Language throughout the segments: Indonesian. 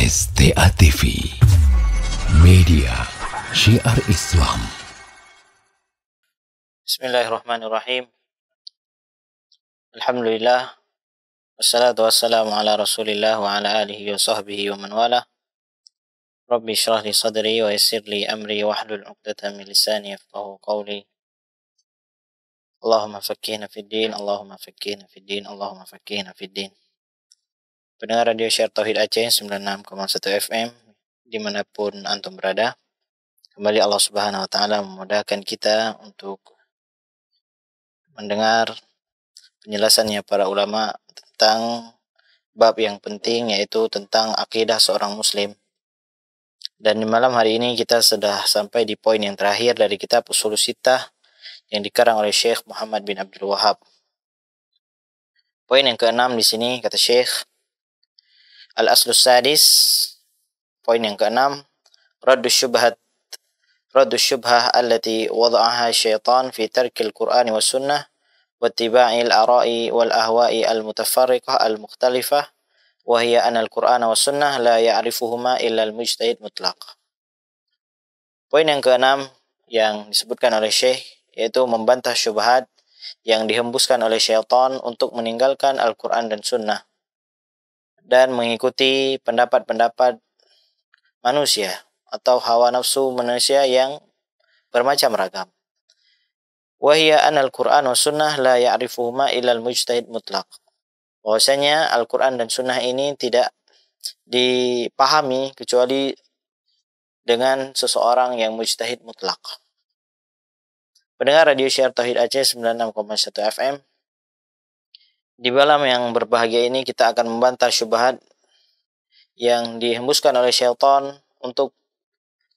STA TV Media Syiar Islam Bismillahirrahmanirrahim Alhamdulillah Wassalatu wassalamu ala rasulillah wa ala alihi wa sahbihi wa man wala Rabbi syrah li sadri wa yassir li amri wa hlul uqdatan min lisani yafqahu qawli Allahumma fakkihna fid din Allahumma fakkihna fid din Allahumma fakkihna fid din Pendengar Radio Share Tauhid Aceh 96,1 FM dimanapun antum berada. Kembali Allah Subhanahu Wa Taala memudahkan kita untuk mendengar penjelasannya para ulama tentang bab yang penting yaitu tentang akidah seorang muslim. Dan di malam hari ini kita sudah sampai di poin yang terakhir dari kitab Usul Sitah yang dikarang oleh Syekh Muhammad bin Abdul Wahab. Poin yang keenam di sini kata Syekh, al aslus sadis poin yang keenam radu syubhat radu syubhah allati wada'aha syaitan fi tarkil quran wa sunnah wa tiba'il ara'i wal ahwa'i al mutafarriqah al mukhtalifah wa hiya an al quran wa sunnah la ya'rifuhuma illa al mujtahid mutlaq poin yang keenam yang disebutkan oleh syekh yaitu membantah syubhat yang dihembuskan oleh syaitan untuk meninggalkan Al-Quran dan Sunnah dan mengikuti pendapat-pendapat manusia atau hawa nafsu manusia yang bermacam ragam. Wahia anal Quran wa sunnah la ya'rifuhuma ilal mujtahid mutlak. Bahwasanya Al-Quran dan sunnah ini tidak dipahami kecuali dengan seseorang yang mujtahid mutlak. Pendengar Radio Share Tauhid Aceh 96,1 FM, di malam yang berbahagia ini kita akan membantah syubhat yang dihembuskan oleh syaitan untuk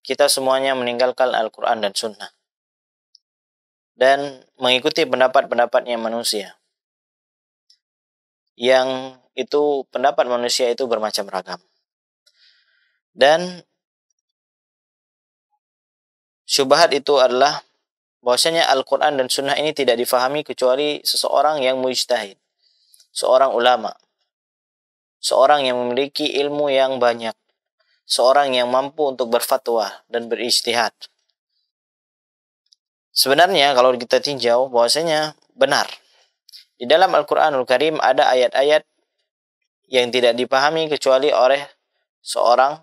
kita semuanya meninggalkan Al-Quran dan Sunnah dan mengikuti pendapat-pendapatnya manusia yang itu pendapat manusia itu bermacam ragam dan syubhat itu adalah bahwasanya Al-Quran dan Sunnah ini tidak difahami kecuali seseorang yang mujtahid seorang ulama, seorang yang memiliki ilmu yang banyak, seorang yang mampu untuk berfatwa dan beristihad. Sebenarnya kalau kita tinjau bahwasanya benar. Di dalam Al-Qur'anul Karim ada ayat-ayat yang tidak dipahami kecuali oleh seorang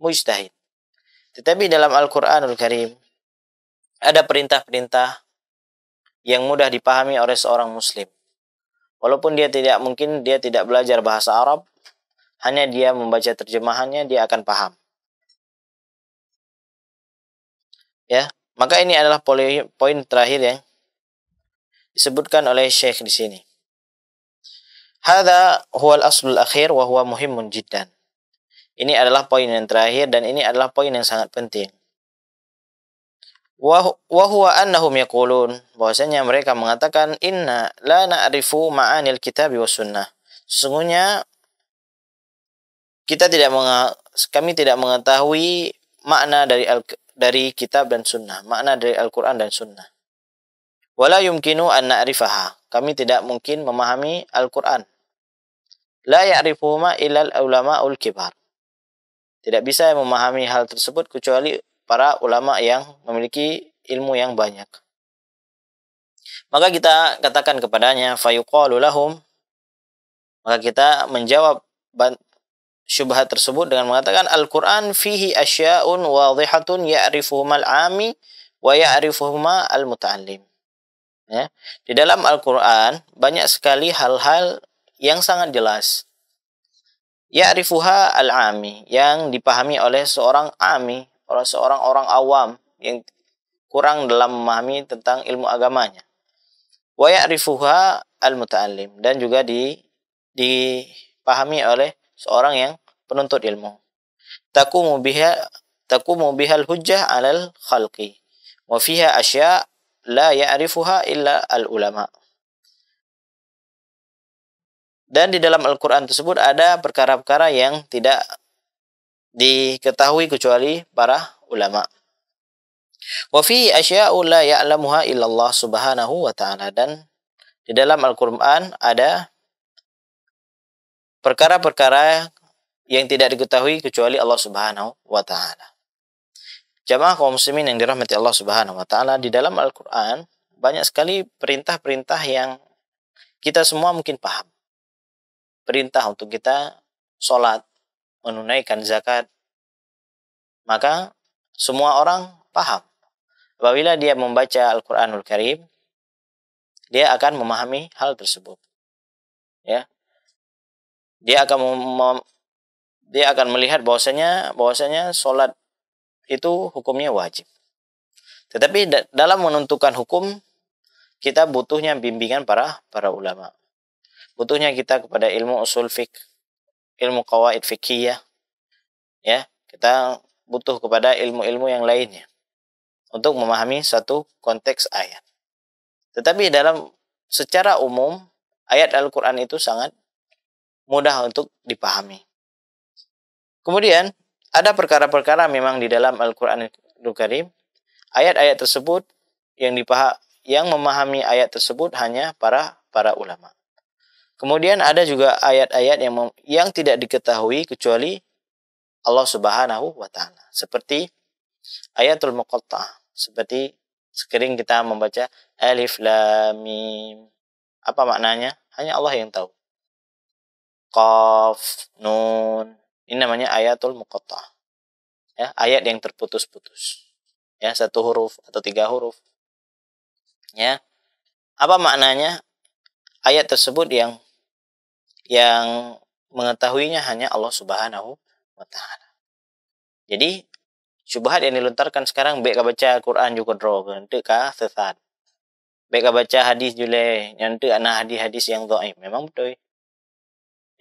mujtahid. Tetapi dalam Al-Qur'anul Karim ada perintah-perintah yang mudah dipahami oleh seorang muslim. Walaupun dia tidak mungkin dia tidak belajar bahasa Arab, hanya dia membaca terjemahannya dia akan paham. Ya, maka ini adalah poin terakhir yang disebutkan oleh Syekh di sini. Hada huwal aslul akhir wa huwa muhimun jiddan. Ini adalah poin yang terakhir dan ini adalah poin yang sangat penting wahwa annahum yaqulun bahwasanya mereka mengatakan inna la na'rifu ma'anil kitab wa sunnah sesungguhnya kita tidak kami tidak mengetahui makna dari al dari kitab dan sunnah makna dari Al-Qur'an dan sunnah wala yumkinu an na'rifaha kami tidak mungkin memahami Al-Qur'an la ya'rifu ma ilal ulama'ul kibar tidak bisa memahami hal tersebut kecuali para ulama yang memiliki ilmu yang banyak. Maka kita katakan kepadanya fayuqalu maka kita menjawab syubhat tersebut dengan mengatakan Al-Qur'an fihi asya'un wadhihatun ya'rifuhuma al-'ami wa ya'rifuhuma al-muta'allim. Ya. Di dalam Al-Qur'an banyak sekali hal-hal yang sangat jelas. Ya'rifuha al-'ami yang dipahami oleh seorang 'ami, oleh seorang-orang awam yang kurang dalam memahami tentang ilmu agamanya. Wa ya'rifuha al-muta'allim dan juga di dipahami oleh seorang yang penuntut ilmu. Takumu biha takumu bihal hujjah 'alal khalqi wa fiha asya' la ya'rifuha illa al-ulama. Dan di dalam Al-Quran tersebut ada perkara-perkara yang tidak diketahui kecuali para ulama. Wa fi asya'u la ya'lamuha illallah subhanahu wa ta'ala dan di dalam Al-Qur'an ada perkara-perkara yang tidak diketahui kecuali Allah Subhanahu wa taala. Jamaah kaum muslimin yang dirahmati Allah Subhanahu wa taala, di dalam Al-Qur'an banyak sekali perintah-perintah yang kita semua mungkin paham. Perintah untuk kita sholat, menunaikan zakat, maka semua orang paham. Apabila dia membaca Al-Quranul Karim, dia akan memahami hal tersebut. Ya, dia akan dia akan melihat bahwasanya bahwasanya sholat itu hukumnya wajib. Tetapi dalam menentukan hukum kita butuhnya bimbingan para para ulama. Butuhnya kita kepada ilmu usul fiqh ilmu kawaid fikih ya kita butuh kepada ilmu-ilmu yang lainnya untuk memahami satu konteks ayat tetapi dalam secara umum ayat Al-Qur'an itu sangat mudah untuk dipahami kemudian ada perkara-perkara memang di dalam Al-Qur'an Karim ayat-ayat tersebut yang dipaham yang memahami ayat tersebut hanya para para ulama Kemudian ada juga ayat-ayat yang yang tidak diketahui kecuali Allah Subhanahu wa taala. Seperti ayatul muqatta, seperti sekering kita membaca alif lam mim. Apa maknanya? Hanya Allah yang tahu. Qaf, nun. Ini namanya ayatul muqatta. Ya, ayat yang terputus-putus. Ya, satu huruf atau tiga huruf. Ya. Apa maknanya? Ayat tersebut yang yang mengetahuinya hanya Allah Subhanahu wa taala. Jadi syubhat yang dilontarkan sekarang baik ka baca Quran juga dro ke sesat. Baik ka baca hadis juga yang tu ana hadis-hadis yang dhaif. Memang betul.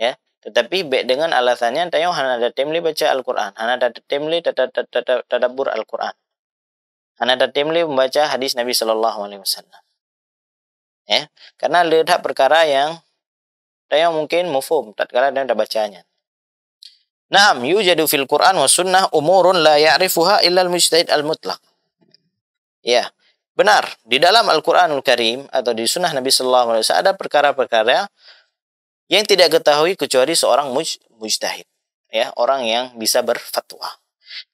Ya, tetapi baik dengan alasannya tanya han ada timli baca Al-Quran, han ada timli tadabbur Al-Quran. Han ada timli membaca hadis Nabi sallallahu alaihi wasallam. Ya, karena ada perkara yang dan yang mungkin mufum tatkala dan ada bacanya. Naam yujadu fil Quran wa sunnah umurun la ya'rifuha illa al-mujtahid al-mutlaq. Ya, benar. Di dalam Al-Qur'anul Karim atau di sunnah Nabi sallallahu alaihi wasallam ada perkara-perkara yang tidak ketahui kecuali seorang muj mujtahid. Ya, orang yang bisa berfatwa.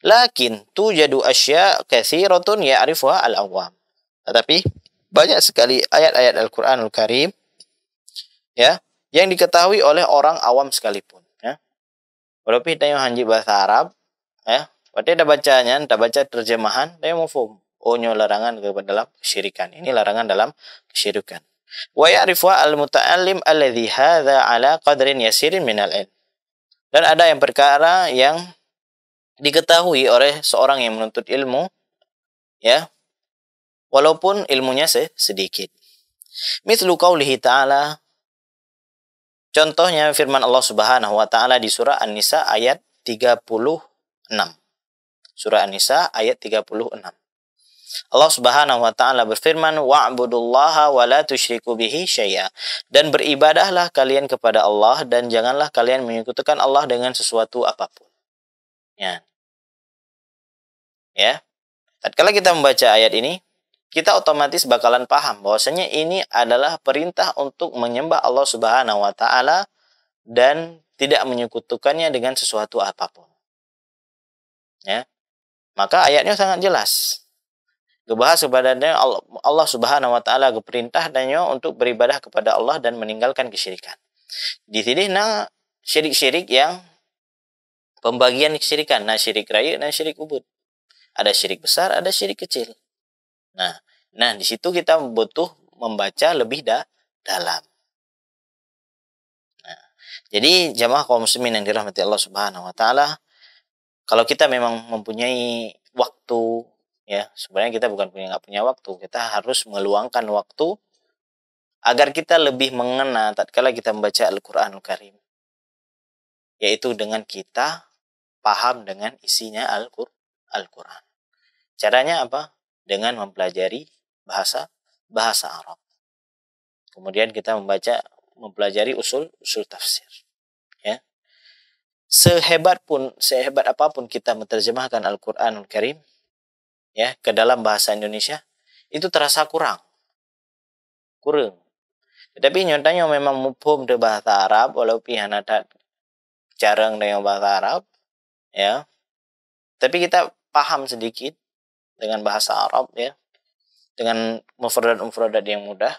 Lakin tu tujadu asya kathiratun ya'rifuha al-awwam. Tetapi banyak sekali ayat-ayat Al-Qur'anul Karim ya yang diketahui oleh orang awam sekalipun. Ya. Walaupun kita yang hanji bahasa Arab, ya, berarti ada bacanya, ada baca terjemahan, dia mufum. Onyo oh, larangan kepada dalam kesyirikan. Ini larangan dalam kesyirikan. Wa ya'rifu al-muta'allim alladhi hadha ala qadrin yasirin minal ilm. Dan ada yang perkara yang diketahui oleh seorang yang menuntut ilmu, ya, walaupun ilmunya sedikit. Mislu qawlihi ta'ala Contohnya firman Allah Subhanahu wa taala di surah An-Nisa ayat 36. Surah An-Nisa ayat 36. Allah Subhanahu wa taala berfirman wa'budullaha wa la tusyriku bihi syai'a dan beribadahlah kalian kepada Allah dan janganlah kalian menyekutukan Allah dengan sesuatu apapun. Ya. Ya. Tatkala kita membaca ayat ini, kita otomatis bakalan paham bahwasanya ini adalah perintah untuk menyembah Allah Subhanahu wa taala dan tidak menyekutukannya dengan sesuatu apapun. Ya. Maka ayatnya sangat jelas. Kebahas kepada Allah Subhanahu wa taala keperintah danyo untuk beribadah kepada Allah dan meninggalkan kesyirikan. Di sini nah syirik-syirik yang pembagian kesyirikan, nah syirik raya dan nah, syirik ubud. Ada syirik besar, ada syirik kecil. Nah, Nah, di situ kita butuh membaca lebih da dalam. Nah, jadi jamaah kaum muslimin yang dirahmati Allah Subhanahu wa taala, kalau kita memang mempunyai waktu ya, sebenarnya kita bukan punya nggak punya waktu, kita harus meluangkan waktu agar kita lebih mengena tatkala kita membaca al Qur'an Al Karim. Yaitu dengan kita paham dengan isinya Al-Qur'an. Al Caranya apa? Dengan mempelajari bahasa bahasa Arab. Kemudian kita membaca mempelajari usul usul tafsir. Ya. Sehebat pun sehebat apapun kita menerjemahkan Al-Qur'anul Al Karim ya ke dalam bahasa Indonesia itu terasa kurang. Kurang. Tetapi nyontanya memang mufhum de bahasa Arab walaupun ada jarang dengan bahasa Arab ya. Tapi kita paham sedikit dengan bahasa Arab ya dengan mufradat-mufradat yang mudah,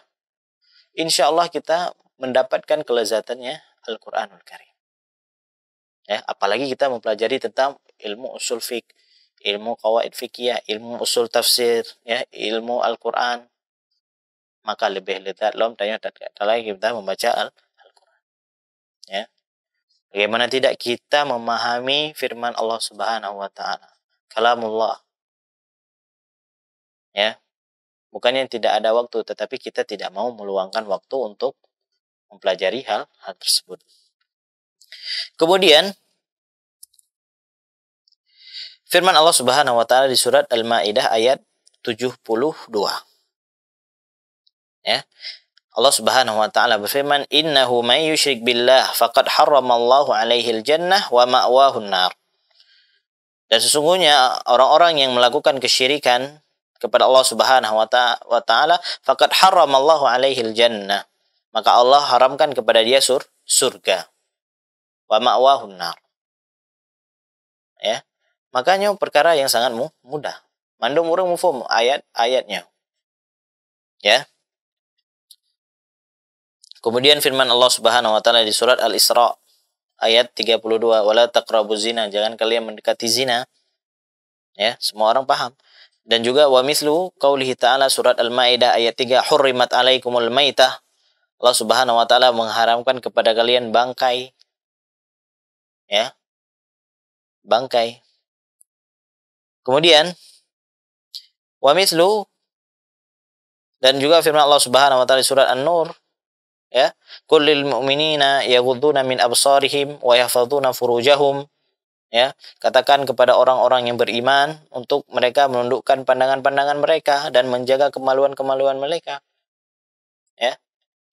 insya Allah kita mendapatkan kelezatannya Al-Quranul Karim. Ya, apalagi kita mempelajari tentang ilmu usul fik, ilmu kawaid fikih, ilmu usul tafsir, ya, ilmu Al-Quran. Maka lebih lezat lom tanya tak lagi kita membaca Al-Quran. Ya. Bagaimana tidak kita memahami firman Allah Subhanahu wa taala. Kalamullah. Ya, Bukannya tidak ada waktu, tetapi kita tidak mau meluangkan waktu untuk mempelajari hal hal tersebut. Kemudian firman Allah Subhanahu wa taala di surat Al-Maidah ayat 72. Ya. Allah Subhanahu wa taala berfirman, "Innahu may yushrik billah faqad harramallahu alaihi al-jannah wa ma'wahu nar." Dan sesungguhnya orang-orang yang melakukan kesyirikan kepada Allah Subhanahu wa taala faqad haramallahu alaihi jannah maka Allah haramkan kepada dia sur surga wa ma'wahun nar ya makanya perkara yang sangat mudah mandum urang mufum ayat-ayatnya ya kemudian firman Allah Subhanahu wa taala di surat Al-Isra ayat 32 wala taqrabuz zina jangan kalian mendekati zina ya semua orang paham dan juga wa mislu qaulihi ta'ala surat Al-Maidah ayat 3 hurrimat alaikumul maitah. Allah Subhanahu wa taala mengharamkan kepada kalian bangkai. Ya. Bangkai. Kemudian wa mislu dan juga firman Allah Subhanahu wa taala surat An-Nur ya, "Kullil mu'minina yaghudduna min absarihim wa yahfaduna furujahum." ya katakan kepada orang-orang yang beriman untuk mereka menundukkan pandangan-pandangan mereka dan menjaga kemaluan-kemaluan mereka ya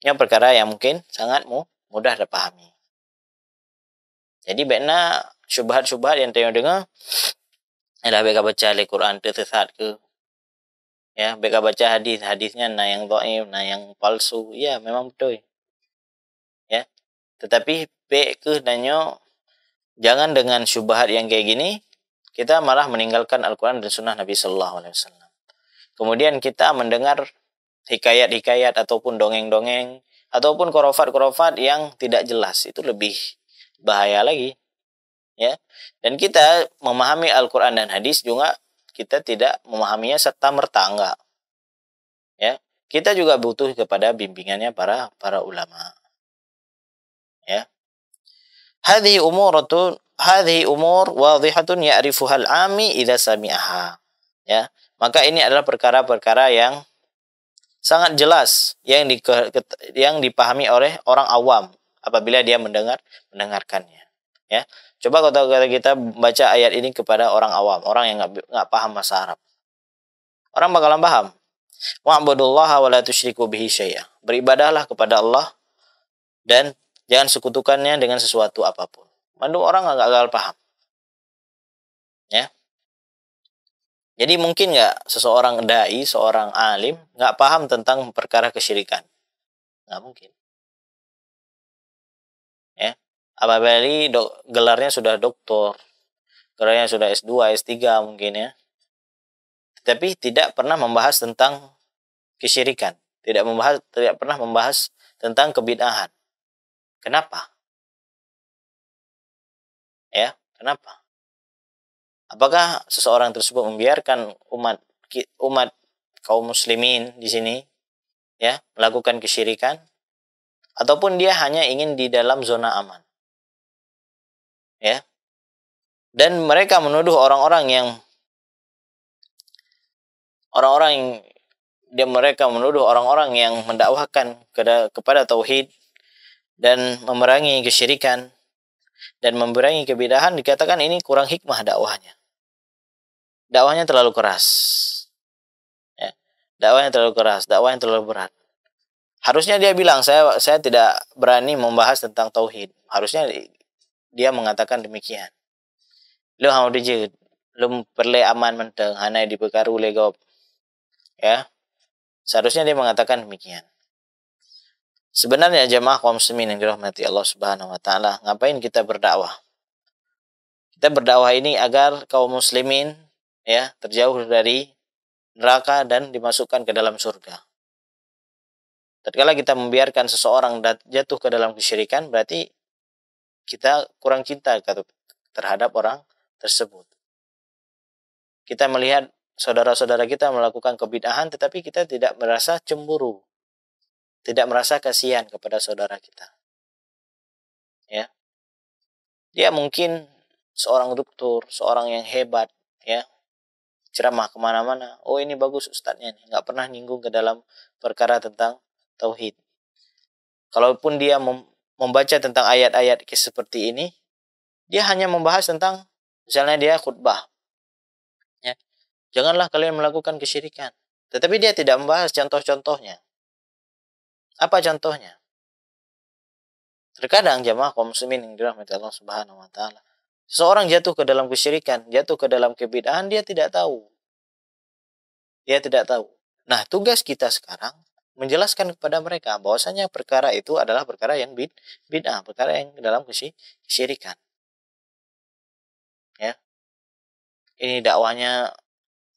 ini perkara yang mungkin sangat mudah dipahami jadi benda syubhat-syubhat yang tengok dengar adalah baik baca Al-Quran tersesat ke ya baik baca hadis hadisnya na yang dhaif na yang palsu ya memang betul ya tetapi baik ke nanyo Jangan dengan syubhat yang kayak gini kita malah meninggalkan Al-Quran dan Sunnah Nabi Sallallahu Alaihi Wasallam. Kemudian kita mendengar hikayat-hikayat ataupun dongeng-dongeng ataupun korofat-korofat yang tidak jelas itu lebih bahaya lagi, ya. Dan kita memahami Al-Quran dan Hadis juga kita tidak memahaminya serta merta enggak, ya. Kita juga butuh kepada bimbingannya para para ulama, ya. Hadhihi umuratun hadhihi umur wadhihatun ya'rifuha al-'ami idza sami'aha. Ya. Maka ini adalah perkara-perkara yang sangat jelas yang di, yang dipahami oleh orang awam apabila dia mendengar mendengarkannya. Ya. Coba kalau kita baca ayat ini kepada orang awam, orang yang nggak paham bahasa Arab. Orang bakalan paham. Wa'budullaha wa la tusyriku bihi syai'a. Beribadahlah kepada Allah dan Jangan sekutukannya dengan sesuatu apapun. Mandu orang agak gagal paham. Ya. Jadi mungkin nggak seseorang dai, seorang alim nggak paham tentang perkara kesyirikan. Nggak mungkin. Ya. Apalagi dok, gelarnya sudah doktor, gelarnya sudah S2, S3 mungkin ya. Tetapi tidak pernah membahas tentang kesyirikan, tidak membahas tidak pernah membahas tentang kebidahan. Kenapa? Ya, kenapa? Apakah seseorang tersebut membiarkan umat umat kaum muslimin di sini ya melakukan kesyirikan ataupun dia hanya ingin di dalam zona aman? Ya. Dan mereka menuduh orang-orang yang orang-orang yang dia mereka menuduh orang-orang yang mendakwahkan kepada tauhid dan memerangi kesyirikan dan memerangi kebidahan dikatakan ini kurang hikmah dakwahnya. Dakwahnya terlalu keras. Ya. Dakwahnya terlalu keras, dakwahnya terlalu berat. Harusnya dia bilang saya saya tidak berani membahas tentang tauhid. Harusnya dia mengatakan demikian. Lu hau dije, lo perle aman menteng, hanai di pekaru legop. Ya. Seharusnya dia mengatakan demikian. Sebenarnya jemaah kaum muslimin yang dirahmati Allah Subhanahu wa taala, ngapain kita berdakwah? Kita berdakwah ini agar kaum muslimin ya terjauh dari neraka dan dimasukkan ke dalam surga. Tatkala kita membiarkan seseorang jatuh ke dalam kesyirikan, berarti kita kurang cinta terhadap orang tersebut. Kita melihat saudara-saudara kita melakukan kebidahan, tetapi kita tidak merasa cemburu tidak merasa kasihan kepada saudara kita. Ya. Dia mungkin seorang doktor, seorang yang hebat, ya. Ceramah kemana-mana. Oh ini bagus ustadznya nih. Nggak pernah nyinggung ke dalam perkara tentang tauhid. Kalaupun dia membaca tentang ayat-ayat seperti ini, dia hanya membahas tentang misalnya dia khutbah. Ya. Janganlah kalian melakukan kesyirikan. Tetapi dia tidak membahas contoh-contohnya. Apa contohnya? Terkadang jamaah kaum muslimin yang dirahmati Allah Subhanahu wa taala. Seseorang jatuh ke dalam kesyirikan, jatuh ke dalam kebid'ahan, dia tidak tahu. Dia tidak tahu. Nah, tugas kita sekarang menjelaskan kepada mereka bahwasanya perkara itu adalah perkara yang bid bid'ah, perkara yang dalam kesyirikan. Ya. Ini dakwahnya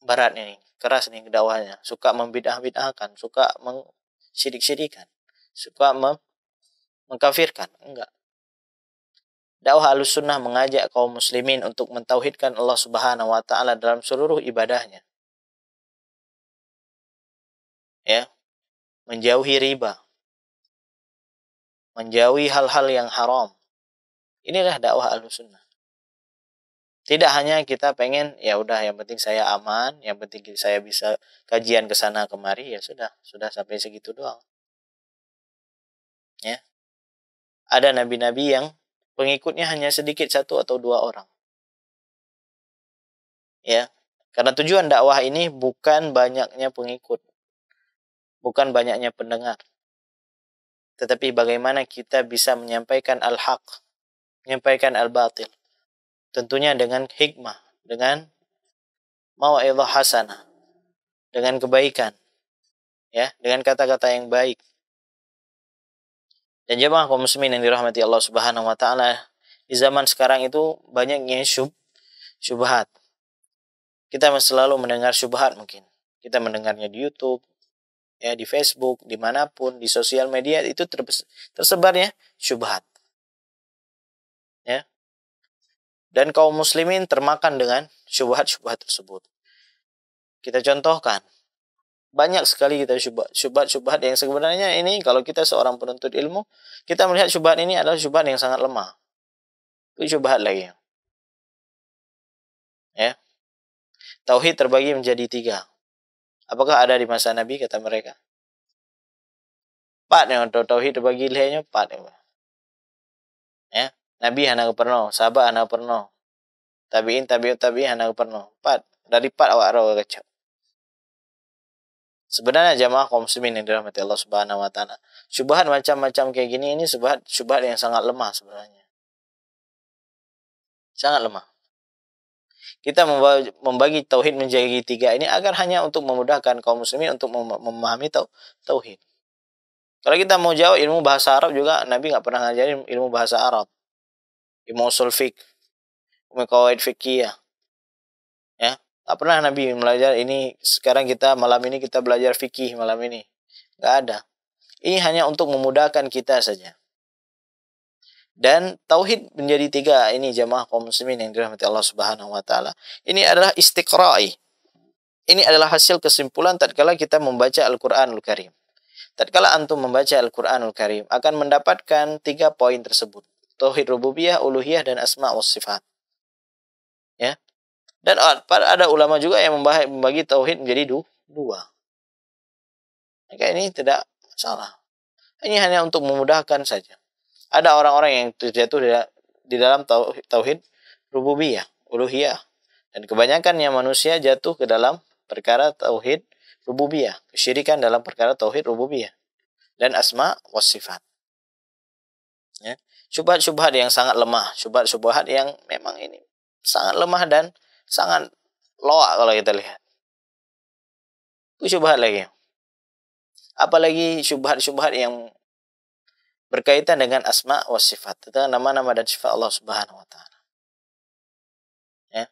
barat ini, keras nih dakwahnya, suka membidah-bidahkan, suka meng sidik-sidik syirikan suka mengkafirkan. Enggak. Dakwah sunnah mengajak kaum muslimin untuk mentauhidkan Allah Subhanahu wa taala dalam seluruh ibadahnya. Ya. Menjauhi riba. Menjauhi hal-hal yang haram. Inilah dakwah sunnah. Tidak hanya kita pengen ya udah yang penting saya aman, yang penting saya bisa kajian ke sana kemari ya sudah, sudah sampai segitu doang. Ya. Ada nabi-nabi yang pengikutnya hanya sedikit satu atau dua orang. Ya. Karena tujuan dakwah ini bukan banyaknya pengikut, bukan banyaknya pendengar. Tetapi bagaimana kita bisa menyampaikan al-haq, menyampaikan al-batil. Tentunya dengan hikmah, dengan mau'idhah hasanah, dengan kebaikan. Ya, dengan kata-kata yang baik. Dan jemaah kaum muslimin yang dirahmati Allah Subhanahu wa taala, di zaman sekarang itu banyaknya syub syubhat. Kita selalu mendengar syubhat mungkin. Kita mendengarnya di YouTube, ya di Facebook, dimanapun, di sosial media itu tersebarnya syubhat. Dan kaum muslimin termakan dengan syubhat-syubhat tersebut. Kita contohkan. Banyak sekali kita syubhat-syubhat yang sebenarnya ini kalau kita seorang penuntut ilmu, kita melihat syubhat ini adalah syubhat yang sangat lemah. Itu syubhat lagi. Ya. Tauhid terbagi menjadi tiga. Apakah ada di masa Nabi kata mereka? Empat yang tauhid terbagi lainnya empat. Ya. Nabi hana perno, sahabat hana perno. Tabiin tabi tabiin hana perno. Empat. Dari empat awak rawa kecap. Sebenarnya jamaah kaum muslimin yang dirahmati Allah Subhanahu wa taala. Syubhat macam-macam kayak gini ini syubhat syubhat yang sangat lemah sebenarnya. Sangat lemah. Kita membagi tauhid menjadi tiga ini agar hanya untuk memudahkan kaum muslimin untuk memahami memahami tauhid. Kalau kita mau jawab ilmu bahasa Arab juga Nabi nggak pernah ngajarin ilmu bahasa Arab emotional fik, mekawaid fikih ya. Ya, tak pernah Nabi belajar ini. Sekarang kita malam ini kita belajar fikih malam ini. Gak ada. Ini hanya untuk memudahkan kita saja. Dan tauhid menjadi tiga ini jamaah kaum muslimin yang dirahmati Allah Subhanahu wa taala. Ini adalah istiqra'i. Ini adalah hasil kesimpulan tatkala kita membaca Al-Qur'anul Karim. Tatkala antum membaca Al-Qur'anul Karim akan mendapatkan tiga poin tersebut tauhid rububiyah, uluhiyah dan asma wa sifat. Ya. Dan ada ulama juga yang membagi, tauhid menjadi dua. Maka ini tidak salah. Ini hanya untuk memudahkan saja. Ada orang-orang yang terjatuh di dalam tauhid rububiyah, uluhiyah. Dan kebanyakannya manusia jatuh ke dalam perkara tauhid rububiyah, kesyirikan dalam perkara tauhid rububiyah dan asma wa sifat. Ya syubhat-syubhat yang sangat lemah, syubhat-syubhat yang memang ini sangat lemah dan sangat loak kalau kita lihat. Itu syubhat lagi. Apalagi syubhat-syubhat yang berkaitan dengan asma wa sifat, dengan nama-nama dan sifat Allah Subhanahu wa taala. Ya.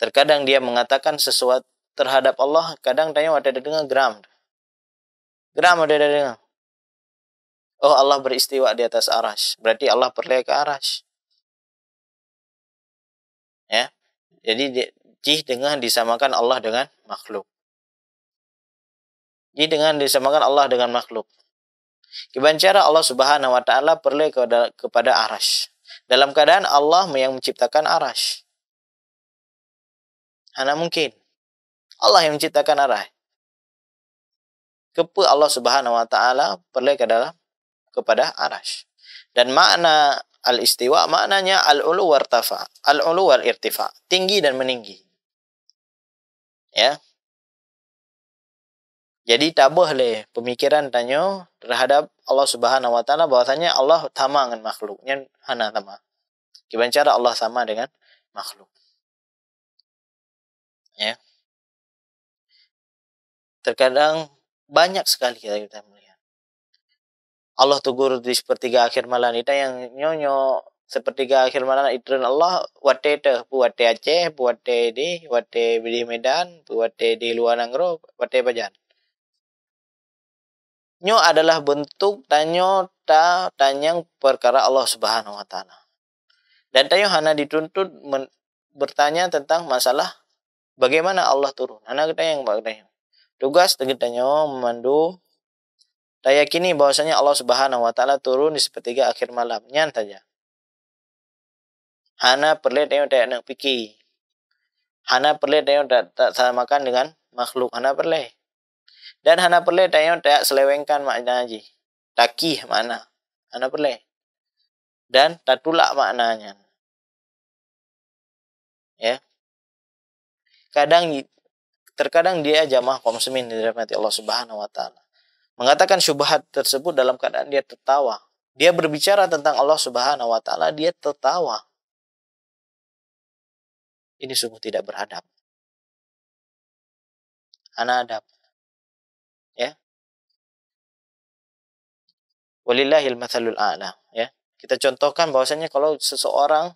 Terkadang dia mengatakan sesuatu terhadap Allah, kadang tanya ada dengar gram. Gram ada dengar. Oh Allah beristiwa di atas arash. Berarti Allah percaya ke arash. Ya. Jadi jih dengan disamakan Allah dengan makhluk. Jih dengan disamakan Allah dengan makhluk. Kibancara Allah Subhanahu wa taala perle kepada arash. Dalam keadaan Allah yang menciptakan arash. Hana mungkin. Allah yang menciptakan arash. Kepu Allah Subhanahu wa taala perle ke dalam kepada arash. Dan makna al-istiwa maknanya al-ulu wartafa, al-ulu wal irtifa, tinggi dan meninggi. Ya. Jadi tabuh le pemikiran tanyo terhadap Allah Subhanahu wa taala bahwasanya Allah sama dengan makhluknya hana sama. Gimana cara Allah sama dengan makhluk? Ya. Terkadang banyak sekali kita, kita Allah tegur di sepertiga akhir malam itu yang nyonyo sepertiga akhir malam itu Allah wate te buat Aceh buat di wate di Medan buat di luar buat buate Bajan nyo adalah bentuk tanyo ta tanyang perkara Allah Subhanahu wa taala. Dan tanyo hana dituntut men, bertanya tentang masalah bagaimana Allah turun. hana kita yang bagaimana Tugas kita tanyo memandu saya yakini bahwasanya Allah Subhanahu wa taala turun di sepertiga akhir malam. Nyantanya. Hana perlu dia tak nak pikir. Hana perlu dia tak, tak samakan dengan makhluk. Hana perlu. Dan Hana perlu dia tak selewengkan makna ji. Takih mana, Hana perlu. Dan tak tulak maknanya. Ya. Kadang terkadang dia jamah kaum muslimin dirahmati Allah Subhanahu wa taala mengatakan syubhat tersebut dalam keadaan dia tertawa. Dia berbicara tentang Allah Subhanahu wa taala, dia tertawa. Ini sungguh tidak beradab. Anak adab. Ya. Walillahil mathalul a'la, ya. Kita contohkan bahwasanya kalau seseorang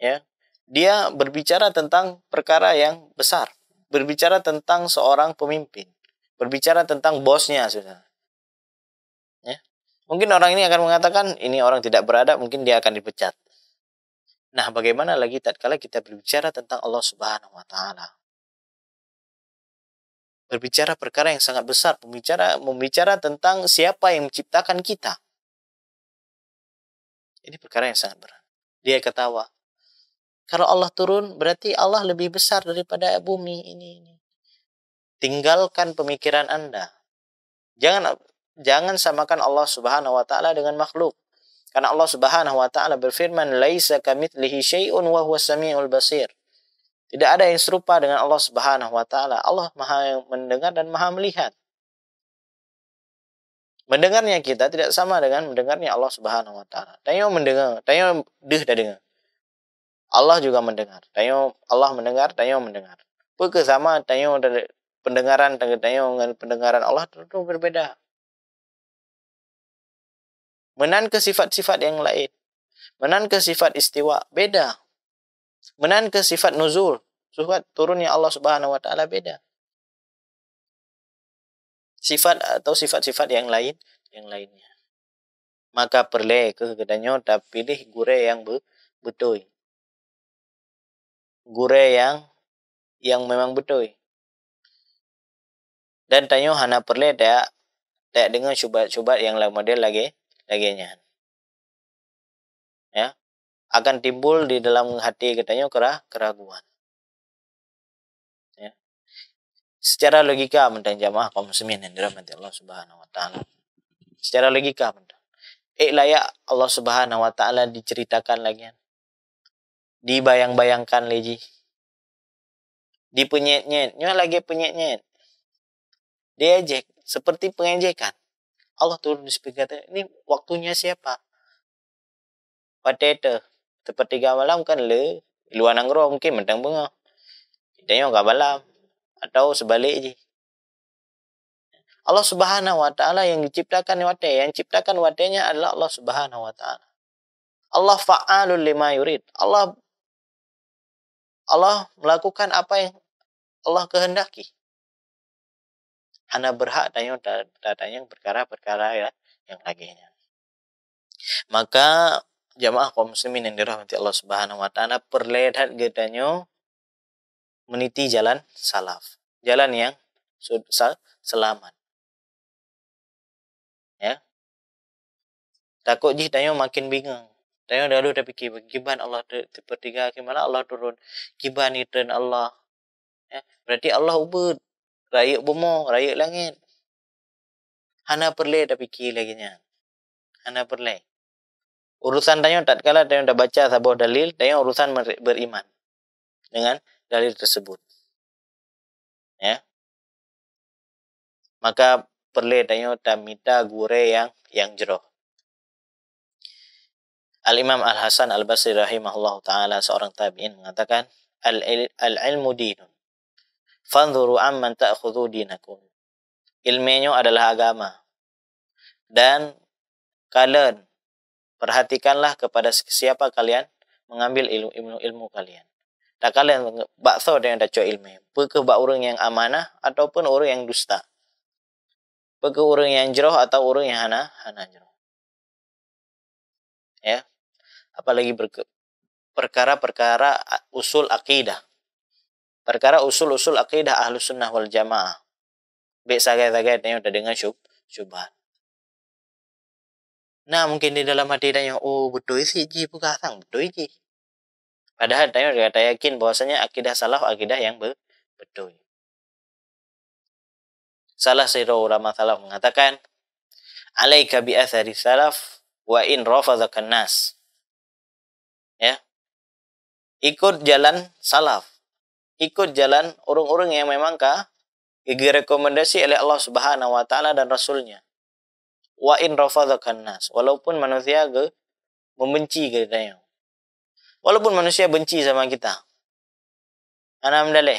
ya, dia berbicara tentang perkara yang besar, berbicara tentang seorang pemimpin Berbicara tentang bosnya, saudara. Ya. Mungkin orang ini akan mengatakan, ini orang tidak beradab, mungkin dia akan dipecat. Nah, bagaimana lagi tatkala kita berbicara tentang Allah Subhanahu wa taala? Berbicara perkara yang sangat besar, pembicara membicara tentang siapa yang menciptakan kita. Ini perkara yang sangat berat. Dia ketawa. Kalau Allah turun, berarti Allah lebih besar daripada bumi ini. ini tinggalkan pemikiran Anda. Jangan jangan samakan Allah Subhanahu wa taala dengan makhluk. Karena Allah Subhanahu wa taala berfirman, "Laisa kamitslihi syai'un wa huwas samiul basir." Tidak ada yang serupa dengan Allah Subhanahu wa taala. Allah Maha mendengar dan Maha melihat. Mendengarnya kita tidak sama dengan mendengarnya Allah Subhanahu wa taala. Tanya mendengar, tanya deh dah dengar. Allah juga mendengar. tanya Allah mendengar, tanya mendengar. Pukul sama tanya pendengaran dengan pendengaran Allah itu berbeda. Menan ke sifat-sifat yang lain. Menan ke sifat istiwa beda. Menan ke sifat nuzul, sifat turunnya Allah Subhanahu wa taala beda. Sifat atau sifat-sifat yang lain yang lainnya. Maka perle ke kedanyo tak pilih gure yang be, betul. Gure yang yang memang betul. Dan tanyo hana perle tak tak dengan syubat-syubat yang lagu model lagi laginya. Ya. Akan timbul di dalam hati katanya kerah keraguan. Ya. Secara logika mentan jamaah kaum muslimin yang dirahmati Allah Subhanahu wa taala. Secara logika mentan. Eh layak Allah Subhanahu wa taala diceritakan lagi. Dibayang-bayangkan lagi, Dipenyet-nyet. Nyo lagi penyet-nyet diejek seperti pengejekan. Allah turun di sepikatnya, ini waktunya siapa? Pada itu, seperti malam kan le, luar nanggro mungkin mentang bunga. Kita gak malam, atau sebaliknya. Allah Subhanahu wa taala yang diciptakan wadai, yang ciptakan wadainya adalah Allah Subhanahu wa taala. Allah fa'alul lima yurid. Allah Allah melakukan apa yang Allah kehendaki. Anda berhak tanya tak tanya perkara-perkara ya yang lainnya. Maka jamaah kaum muslimin yang dirahmati Allah Subhanahu wa taala perlihat getanyo meniti jalan salaf. Jalan yang selamat. Ya. Takut jih tanya makin bingung. Tanya dahulu dah fikir bagaimana Allah tipe tiga, gimana Allah turun. Gimana itu Allah. Ya. Berarti Allah ubah raya bumi, raya langit. Hana perlu tak fikir lagi nya. Ah. Hana perlu. Urusan tanya tak kala tanya dah baca sabo dalil, tanya urusan beriman dengan dalil tersebut. Ya. Maka perlu tanya tak minta gure yang yang jeroh. Al Imam Al Hasan Al Basri rahimahullah taala seorang tabiin mengatakan al ilmu dinun fanzuru amman ta'khudhu dinakum. Ilmunya adalah agama. Dan kalian perhatikanlah kepada siapa kalian mengambil ilmu ilmu, ilmu kalian. Tak kalian bakso dengan dacu ilmu. Pekah bak orang yang amanah ataupun orang yang dusta. Pekah orang yang jeroh atau orang yang hana, hana jeroh. Ya. Apalagi perkara-perkara usul akidah. perkara usul-usul akidah ahlu sunnah wal jamaah. biasa Bisa kait-kaitnya udah dengan syub, syubhat. Nah mungkin di dalam hati tanya, oh betul sih ji buka sang betul ji. Padahal tanya udah kata yakin bahwasanya akidah salah akidah yang be betul. Salah siro ulama salaf mengatakan, alaika bi athari salaf wa in rafadhakan nas. Ya. Ikut jalan salaf ikut jalan orang-orang yang memang kah direkomendasi oleh Allah Subhanahu wa taala dan rasulnya. Wa in rafadhakan nas, walaupun manusia ke membenci kita. Walaupun manusia benci sama kita. Alhamdulillah.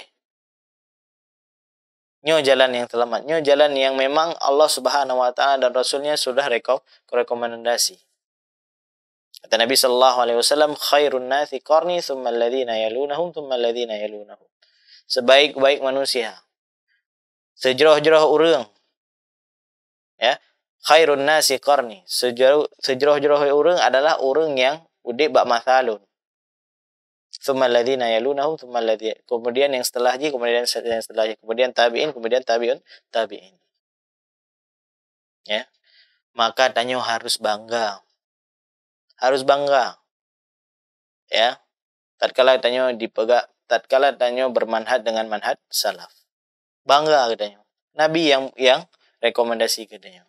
Nyo jalan yang selamat, nyo jalan yang memang Allah Subhanahu wa taala dan rasulnya sudah rekomendasi. Reko, Kata Nabi Sallallahu Alaihi Wasallam, khairun nasi korni thumma alladhina yalunahum thumma alladhina yalunahum. Sebaik-baik manusia. Sejeroh-jeroh urang. Ya. Khairun nasi korni. Sejeroh-jeroh urang adalah urang yang udik bak masalun. Thumma alladhina yalunahum thumma alladhina. Kemudian yang setelahnya, kemudian yang setelahnya. Kemudian tabi'in, kemudian tabi'un, tabi'in. Ya. Maka Tanyo harus bangga harus bangga. Ya. Tatkala tanyo dipegak, tatkala tanyo bermanhat dengan manhat salaf. Bangga katanya. Nabi yang yang rekomendasi katanya.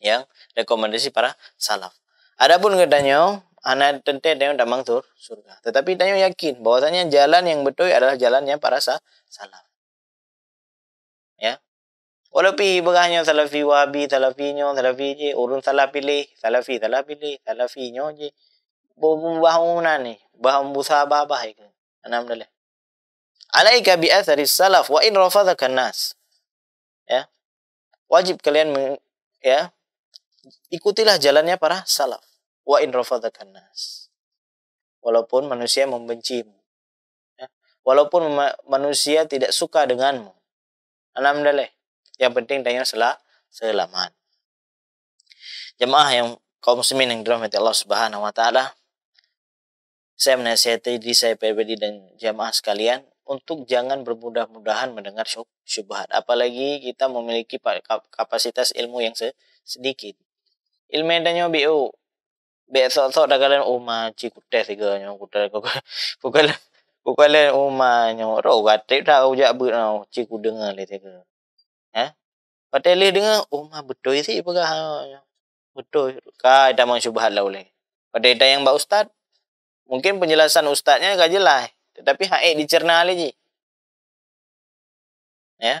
Yang rekomendasi para salaf. Adapun katanya anak tentu yang damang mangtur surga. Tetapi tanyo yakin bahwasanya jalan yang betul adalah jalannya para salaf. Ya, Walaupun berahnya salafi salafi salafinya, salafi je. Orang salah pilih, salafi, salah pilih, salafinya je. Bahamunan ni. Baham busa babah Anam Alhamdulillah. Alaika bi athari salaf wa in rafadaka nas. Ya. Wajib kalian meng, ya ikutilah jalannya para salaf wa in rafadaka nas. Walaupun manusia membencimu. Ya. Walaupun ma manusia tidak suka denganmu. anam Alhamdulillah. yang penting dan yang selamat. Jemaah yang kaum muslimin yang dirahmati Allah Subhanahu wa taala. Saya menasihati di saya pribadi dan jemaah sekalian untuk jangan bermudah-mudahan mendengar syubhat. Apalagi kita memiliki kapasitas ilmu yang sedikit. Ilmu yang danyo bi'u. Be'so-so dagalan uma oh, ci kutai tiga nyo kutai kok. Bukan bukan uma oh, nyo ro gatik tau jak bu nyo ci ku dengar le tiga. Ha? Patut leh dengar, oh mah betul sih apa kah? Betul. Kah kita mau cuba hal lain. Pada kita yang mbak ustaz, mungkin penjelasan ustaznya gak jelas. Tetapi hak dicerna lagi. Ya. Eh?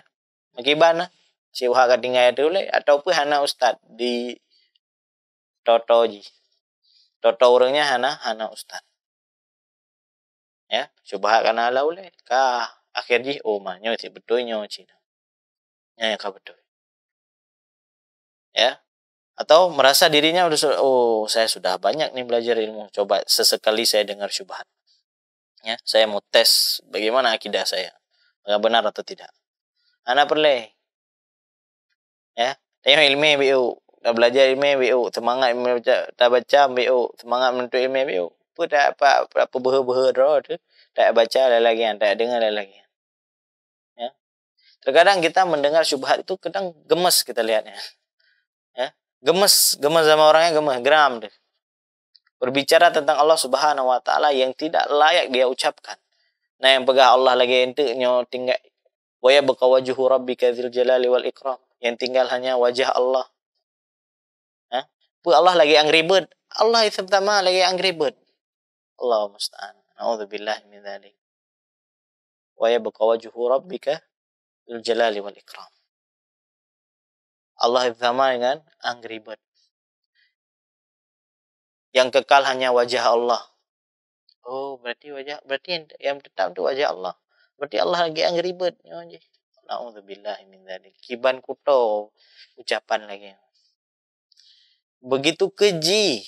Makibana. Lah. Siwa ketinggalan itu leh. Atau pun hana ustaz di Toto ji. Toto orangnya hana, hana ustaz. Ya, coba kan ala ulai. Ka akhir ji oh manyo si betulnya Cina. Ya, ya kabedoy. Ya. Atau merasa dirinya udah oh, saya sudah banyak nih belajar ilmu. Coba sesekali saya dengar syubhat. Ya, saya mau tes bagaimana akidah saya. nggak benar atau tidak. Anak perle. Ya, Tanya ilmu BU. udah belajar ilmu BU, semangat ilmu baca, tak baca BU, semangat menuntut ilmu BU. Apa tak apa apa berhe-berhe Tak baca lagi, tak dengar lagi. Terkadang kita mendengar syubhat itu kadang gemes kita lihatnya. Ya, gemes, gemes sama orangnya gemes, geram deh. Berbicara tentang Allah Subhanahu wa taala yang tidak layak dia ucapkan. Nah, yang pegah Allah lagi ente nyo tinggal waya baka wajhu rabbika dzil jalali wal ikram. Yang tinggal hanya wajah Allah. Ya, Pu Allah lagi angry bird. Allah itu pertama lagi angry bird. Allah musta'an. A'udzubillah min dzalik. Wa yabqa rabbika Jalali wal Ikram. Allah bersama dengan Angry Bird. Yang kekal hanya wajah Allah. Oh, berarti wajah berarti yang, yang tetap itu wajah Allah. Berarti Allah lagi Angry Bird. Nauzubillah min dzalik. Kiban kuto ucapan lagi. Begitu keji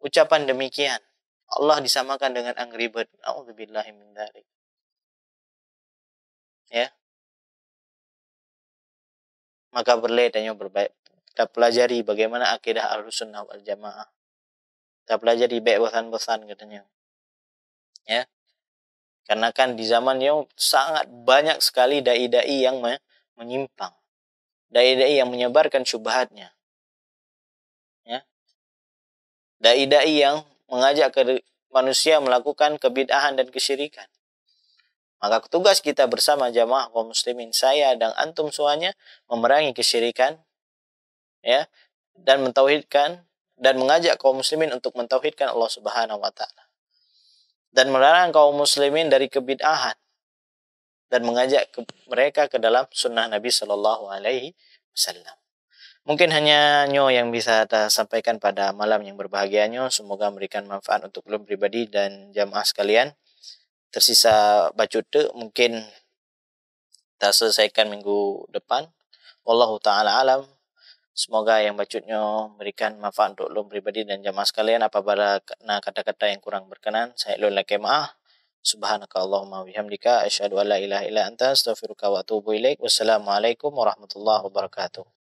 ucapan demikian. Allah disamakan dengan Angry Bird. Nauzubillah min dzalik. Ya, maka berle dan berbaik. Kita pelajari bagaimana akidah al-sunnah wal-jamaah. Kita pelajari baik bosan-bosan katanya. Ya. Karena kan di zaman yang sangat banyak sekali da'i-da'i yang menyimpang. Da'i-da'i yang menyebarkan syubhatnya. Ya. Da'i-da'i yang mengajak ke manusia melakukan kebid'ahan dan kesyirikan. Maka tugas kita bersama jamaah kaum muslimin saya dan antum semuanya memerangi kesyirikan ya dan mentauhidkan dan mengajak kaum muslimin untuk mentauhidkan Allah Subhanahu wa taala. Dan melarang kaum muslimin dari kebid'ahan dan mengajak ke, mereka ke dalam sunnah Nabi Shallallahu alaihi wasallam. Mungkin hanya Nyo yang bisa saya sampaikan pada malam yang berbahagia Nyo. Semoga memberikan manfaat untuk belum pribadi dan jamaah sekalian. tersisa bacut mungkin kita selesaikan minggu depan. Wallahu ta'ala alam. Semoga yang bacutnya memberikan manfaat untuk lo pribadi dan jemaah sekalian. Apabila kena kata-kata yang kurang berkenan. Saya ilun laki ma'ah. Subhanaka Allahumma bihamdika. Asyadu ala ilaha ila anta. Astaghfirullah wa atubu ilaik. Wassalamualaikum warahmatullahi wabarakatuh.